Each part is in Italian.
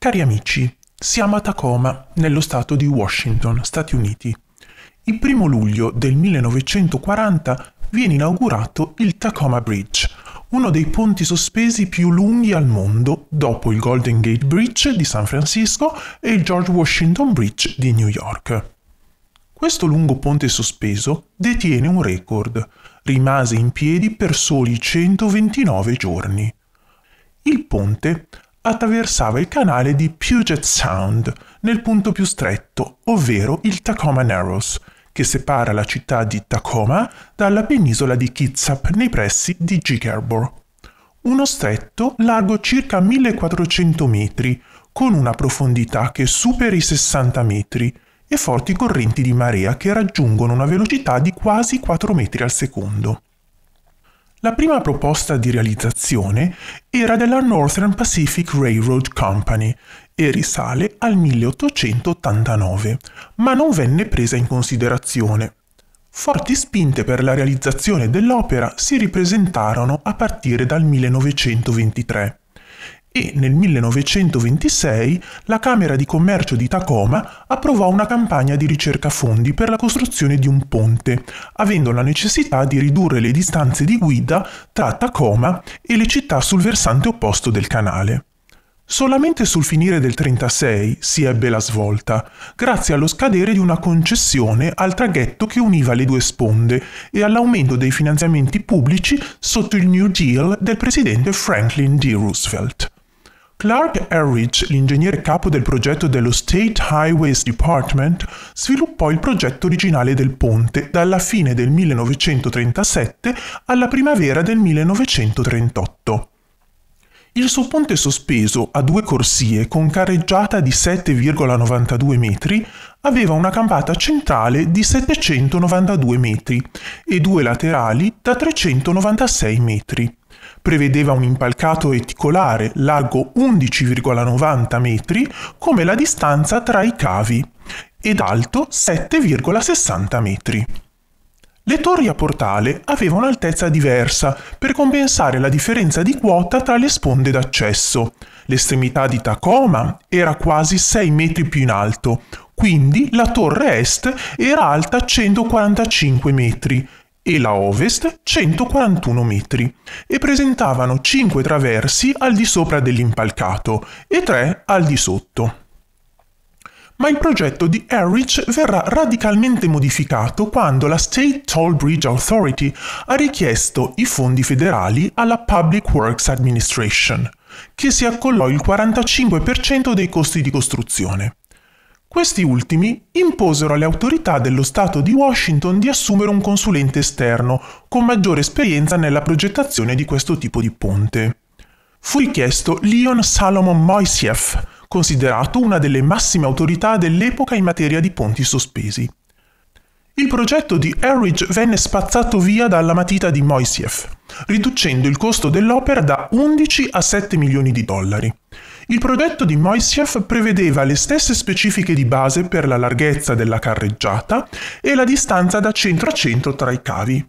Cari amici, siamo a Tacoma, nello stato di Washington, Stati Uniti. Il primo luglio del 1940 viene inaugurato il Tacoma Bridge, uno dei ponti sospesi più lunghi al mondo dopo il Golden Gate Bridge di San Francisco e il George Washington Bridge di New York. Questo lungo ponte sospeso detiene un record, rimase in piedi per soli 129 giorni. Il ponte attraversava il canale di Puget Sound nel punto più stretto, ovvero il Tacoma Narrows, che separa la città di Tacoma dalla penisola di Kitsap nei pressi di Gig Harbor. Uno stretto largo circa 1400 metri, con una profondità che supera i 60 metri e forti correnti di marea che raggiungono una velocità di quasi 4 metri al secondo. La prima proposta di realizzazione era della Northern Pacific Railroad Company e risale al 1889, ma non venne presa in considerazione. Forti spinte per la realizzazione dell'opera si ripresentarono a partire dal 1923 e nel 1926 la Camera di Commercio di Tacoma approvò una campagna di ricerca fondi per la costruzione di un ponte, avendo la necessità di ridurre le distanze di guida tra Tacoma e le città sul versante opposto del canale. Solamente sul finire del 1936 si ebbe la svolta, grazie allo scadere di una concessione al traghetto che univa le due sponde e all'aumento dei finanziamenti pubblici sotto il New Deal del presidente Franklin D. Roosevelt. Clark Erridge, l'ingegnere capo del progetto dello State Highways Department, sviluppò il progetto originale del ponte dalla fine del 1937 alla primavera del 1938. Il suo ponte sospeso a due corsie con carreggiata di 7,92 metri aveva una campata centrale di 792 metri e due laterali da 396 metri prevedeva un impalcato reticolare largo 11,90 metri come la distanza tra i cavi ed alto 7,60 metri. Le torri a portale avevano un'altezza diversa per compensare la differenza di quota tra le sponde d'accesso. L'estremità di Tacoma era quasi 6 metri più in alto, quindi la torre est era alta 145 metri e la ovest 141 metri e presentavano 5 traversi al di sopra dell'impalcato e 3 al di sotto ma il progetto di Erich verrà radicalmente modificato quando la State Toll Bridge Authority ha richiesto i fondi federali alla Public Works Administration, che si accollò il 45% dei costi di costruzione. Questi ultimi imposero alle autorità dello Stato di Washington di assumere un consulente esterno con maggiore esperienza nella progettazione di questo tipo di ponte. Fu richiesto Leon Salomon Moiseev, considerato una delle massime autorità dell'epoca in materia di ponti sospesi. Il progetto di Erridge venne spazzato via dalla matita di Moiseev, riducendo il costo dell'opera da 11 a 7 milioni di dollari. Il progetto di Moiseev prevedeva le stesse specifiche di base per la larghezza della carreggiata e la distanza da centro a centro tra i cavi,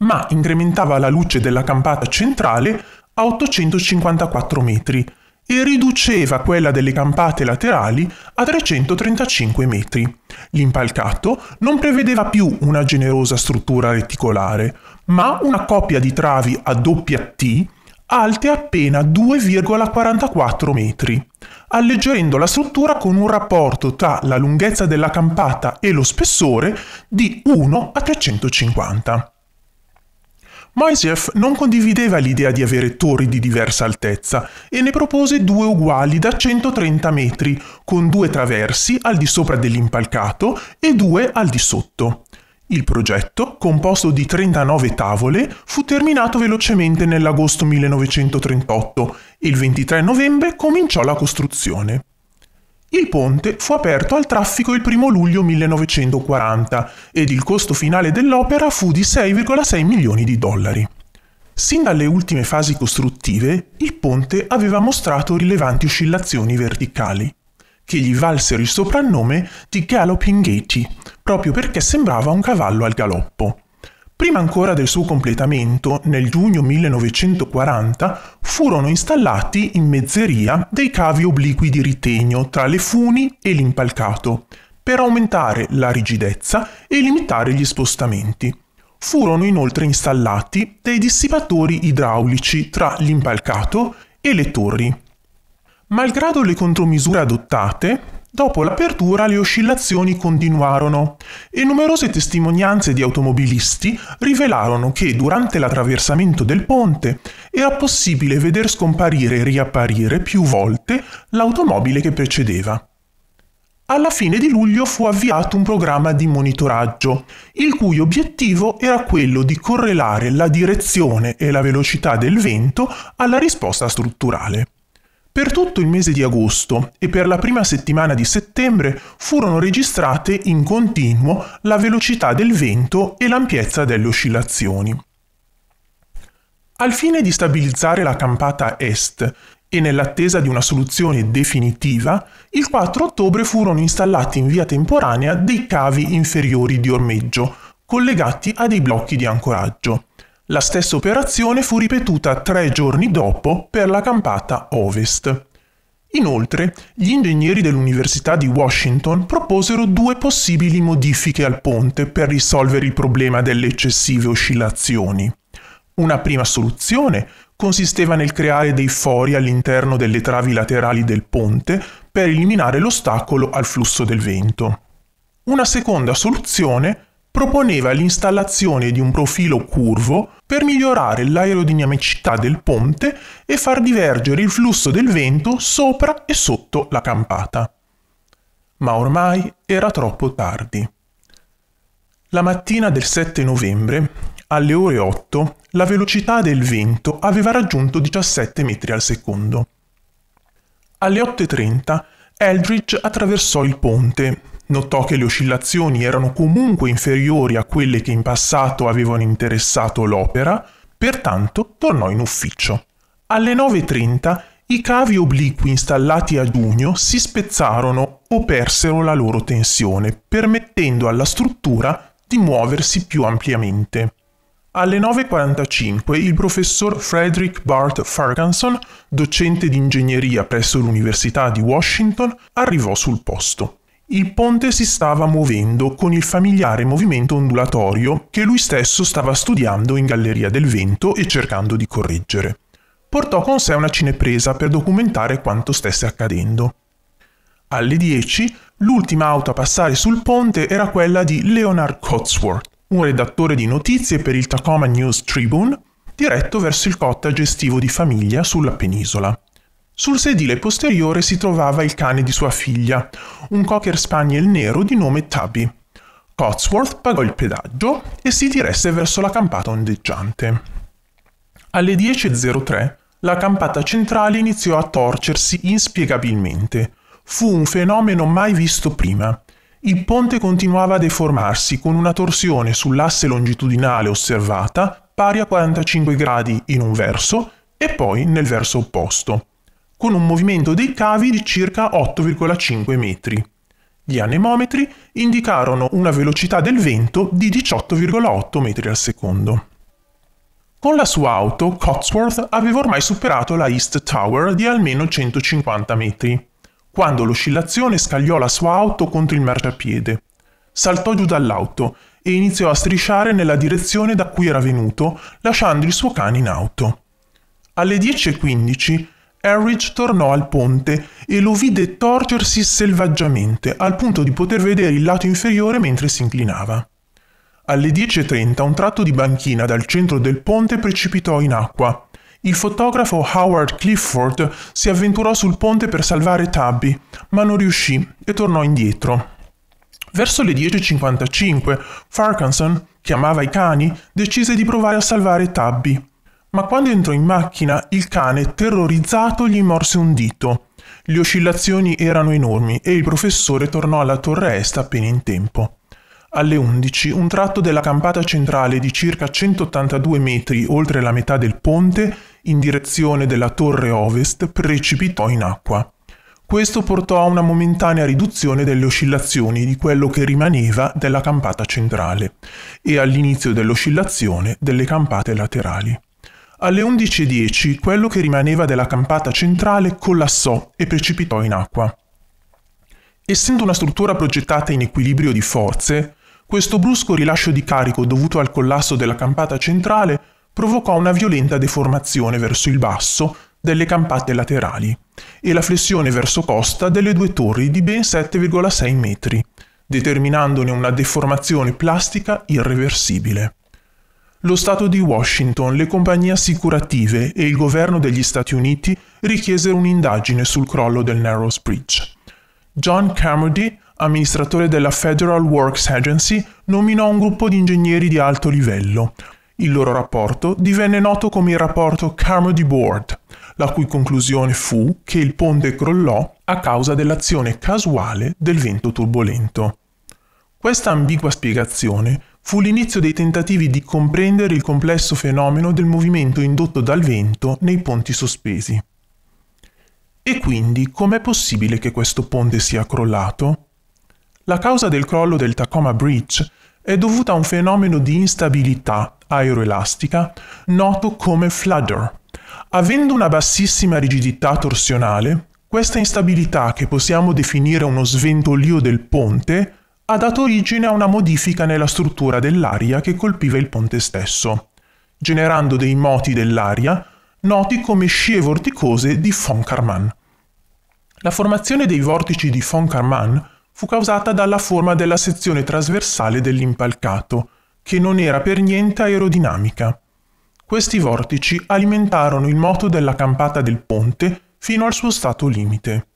ma incrementava la luce della campata centrale a 854 metri e riduceva quella delle campate laterali a 335 metri. L'impalcato non prevedeva più una generosa struttura reticolare, ma una coppia di travi a doppia T alte appena 2,44 metri, alleggerendo la struttura con un rapporto tra la lunghezza della campata e lo spessore di 1 a 350. Moiseev non condivideva l'idea di avere torri di diversa altezza e ne propose due uguali da 130 metri, con due traversi al di sopra dell'impalcato e due al di sotto. Il progetto, composto di 39 tavole, fu terminato velocemente nell'agosto 1938 e il 23 novembre cominciò la costruzione. Il ponte fu aperto al traffico il 1 luglio 1940 ed il costo finale dell'opera fu di 6,6 milioni di dollari. Sin dalle ultime fasi costruttive, il ponte aveva mostrato rilevanti oscillazioni verticali, che gli valsero il soprannome di Galloping Gatey, proprio perché sembrava un cavallo al galoppo. Prima ancora del suo completamento, nel giugno 1940, furono installati in mezzeria dei cavi obliqui di ritegno tra le funi e l'impalcato, per aumentare la rigidezza e limitare gli spostamenti. Furono inoltre installati dei dissipatori idraulici tra l'impalcato e le torri. Malgrado le contromisure adottate, Dopo l'apertura le oscillazioni continuarono e numerose testimonianze di automobilisti rivelarono che durante l'attraversamento del ponte era possibile veder scomparire e riapparire più volte l'automobile che precedeva. Alla fine di luglio fu avviato un programma di monitoraggio, il cui obiettivo era quello di correlare la direzione e la velocità del vento alla risposta strutturale. Per tutto il mese di agosto e per la prima settimana di settembre furono registrate in continuo la velocità del vento e l'ampiezza delle oscillazioni. Al fine di stabilizzare la campata est e nell'attesa di una soluzione definitiva, il 4 ottobre furono installati in via temporanea dei cavi inferiori di ormeggio, collegati a dei blocchi di ancoraggio. La stessa operazione fu ripetuta tre giorni dopo per la campata ovest. Inoltre, gli ingegneri dell'Università di Washington proposero due possibili modifiche al ponte per risolvere il problema delle eccessive oscillazioni. Una prima soluzione consisteva nel creare dei fori all'interno delle travi laterali del ponte per eliminare l'ostacolo al flusso del vento. Una seconda soluzione proponeva l'installazione di un profilo curvo per migliorare l'aerodinamicità del ponte e far divergere il flusso del vento sopra e sotto la campata. Ma ormai era troppo tardi. La mattina del 7 novembre, alle ore 8, la velocità del vento aveva raggiunto 17 metri al secondo. Alle 8.30 Eldridge attraversò il ponte, Notò che le oscillazioni erano comunque inferiori a quelle che in passato avevano interessato l'opera, pertanto tornò in ufficio. Alle 9.30 i cavi obliqui installati a giugno si spezzarono o persero la loro tensione, permettendo alla struttura di muoversi più ampiamente. Alle 9.45 il professor Frederick Bart Ferguson, docente di ingegneria presso l'Università di Washington, arrivò sul posto. Il ponte si stava muovendo con il familiare movimento ondulatorio che lui stesso stava studiando in Galleria del Vento e cercando di correggere. Portò con sé una cinepresa per documentare quanto stesse accadendo. Alle 10, l'ultima auto a passare sul ponte era quella di Leonard Cotsworth, un redattore di notizie per il Tacoma News Tribune, diretto verso il cottage estivo di famiglia sulla penisola. Sul sedile posteriore si trovava il cane di sua figlia, un cocker spaniel nero di nome Tubby. Cotsworth pagò il pedaggio e si diresse verso la campata ondeggiante. Alle 10.03 la campata centrale iniziò a torcersi inspiegabilmente. Fu un fenomeno mai visto prima. Il ponte continuava a deformarsi con una torsione sull'asse longitudinale osservata pari a 45 gradi in un verso e poi nel verso opposto con un movimento dei cavi di circa 8,5 metri. Gli anemometri indicarono una velocità del vento di 18,8 metri al secondo. Con la sua auto, Cotsworth aveva ormai superato la East Tower di almeno 150 metri, quando l'oscillazione scagliò la sua auto contro il marciapiede. Saltò giù dall'auto e iniziò a strisciare nella direzione da cui era venuto, lasciando il suo cane in auto. Alle 10.15 Harwich tornò al ponte e lo vide torcersi selvaggiamente, al punto di poter vedere il lato inferiore mentre si inclinava. Alle 10.30 un tratto di banchina dal centro del ponte precipitò in acqua. Il fotografo Howard Clifford si avventurò sul ponte per salvare Tabby, ma non riuscì e tornò indietro. Verso le 10.55 Farkanson, che amava i cani, decise di provare a salvare Tabby. Ma quando entrò in macchina, il cane, terrorizzato, gli morse un dito. Le oscillazioni erano enormi e il professore tornò alla torre est appena in tempo. Alle 11 un tratto della campata centrale di circa 182 metri oltre la metà del ponte, in direzione della torre ovest, precipitò in acqua. Questo portò a una momentanea riduzione delle oscillazioni di quello che rimaneva della campata centrale e all'inizio dell'oscillazione delle campate laterali. Alle 11.10 quello che rimaneva della campata centrale collassò e precipitò in acqua. Essendo una struttura progettata in equilibrio di forze, questo brusco rilascio di carico dovuto al collasso della campata centrale provocò una violenta deformazione verso il basso delle campate laterali e la flessione verso costa delle due torri di ben 7,6 metri, determinandone una deformazione plastica irreversibile lo Stato di Washington, le compagnie assicurative e il governo degli Stati Uniti richiesero un'indagine sul crollo del Narrows Bridge. John Carmody, amministratore della Federal Works Agency, nominò un gruppo di ingegneri di alto livello. Il loro rapporto divenne noto come il rapporto Carmody Board, la cui conclusione fu che il ponte crollò a causa dell'azione casuale del vento turbolento. Questa ambigua spiegazione fu l'inizio dei tentativi di comprendere il complesso fenomeno del movimento indotto dal vento nei ponti sospesi. E quindi com'è possibile che questo ponte sia crollato? La causa del crollo del Tacoma Bridge è dovuta a un fenomeno di instabilità aeroelastica noto come flutter. Avendo una bassissima rigidità torsionale, questa instabilità, che possiamo definire uno sventolio del ponte, ha dato origine a una modifica nella struttura dell'aria che colpiva il ponte stesso, generando dei moti dell'aria noti come scie vorticose di von Karman. La formazione dei vortici di von Karman fu causata dalla forma della sezione trasversale dell'impalcato, che non era per niente aerodinamica. Questi vortici alimentarono il moto della campata del ponte fino al suo stato limite.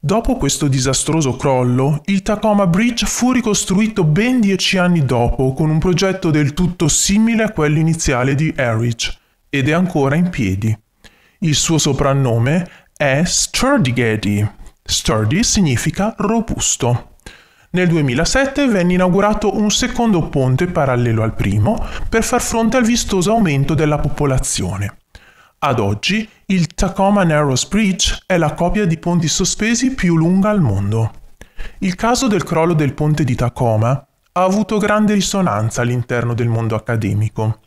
Dopo questo disastroso crollo, il Tacoma Bridge fu ricostruito ben dieci anni dopo con un progetto del tutto simile a quello iniziale di Erich ed è ancora in piedi. Il suo soprannome è Sturdy Geddy. Sturdy significa robusto. Nel 2007 venne inaugurato un secondo ponte parallelo al primo per far fronte al vistoso aumento della popolazione. Ad oggi il Tacoma Narrows Bridge è la copia di ponti sospesi più lunga al mondo. Il caso del crollo del ponte di Tacoma ha avuto grande risonanza all'interno del mondo accademico.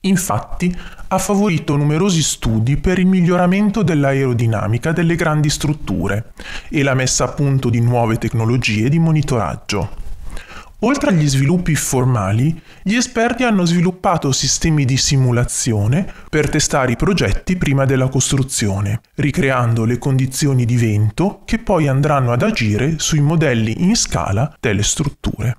Infatti, ha favorito numerosi studi per il miglioramento dell'aerodinamica delle grandi strutture e la messa a punto di nuove tecnologie di monitoraggio. Oltre agli sviluppi formali, gli esperti hanno sviluppato sistemi di simulazione per testare i progetti prima della costruzione, ricreando le condizioni di vento che poi andranno ad agire sui modelli in scala delle strutture.